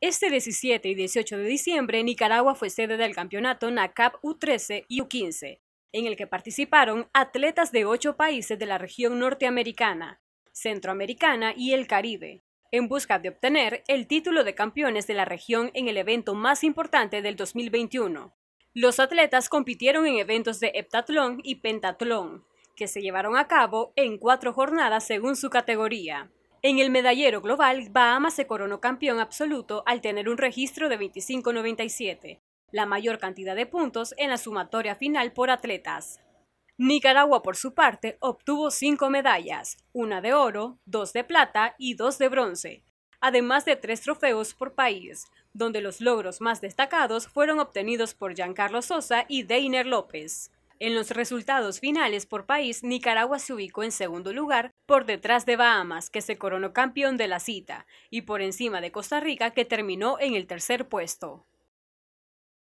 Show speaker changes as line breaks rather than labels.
Este 17 y 18 de diciembre, Nicaragua fue sede del campeonato NACAP U13 y U15, en el que participaron atletas de ocho países de la región norteamericana, centroamericana y el Caribe, en busca de obtener el título de campeones de la región en el evento más importante del 2021. Los atletas compitieron en eventos de heptatlón y pentatlón, que se llevaron a cabo en cuatro jornadas según su categoría. En el medallero global, Bahamas se coronó campeón absoluto al tener un registro de 25.97, la mayor cantidad de puntos en la sumatoria final por atletas. Nicaragua, por su parte, obtuvo cinco medallas, una de oro, dos de plata y dos de bronce, además de tres trofeos por país, donde los logros más destacados fueron obtenidos por Giancarlo Sosa y Deiner López. En los resultados finales por país, Nicaragua se ubicó en segundo lugar, por detrás de Bahamas, que se coronó campeón de la cita, y por encima de Costa Rica, que terminó en el tercer puesto.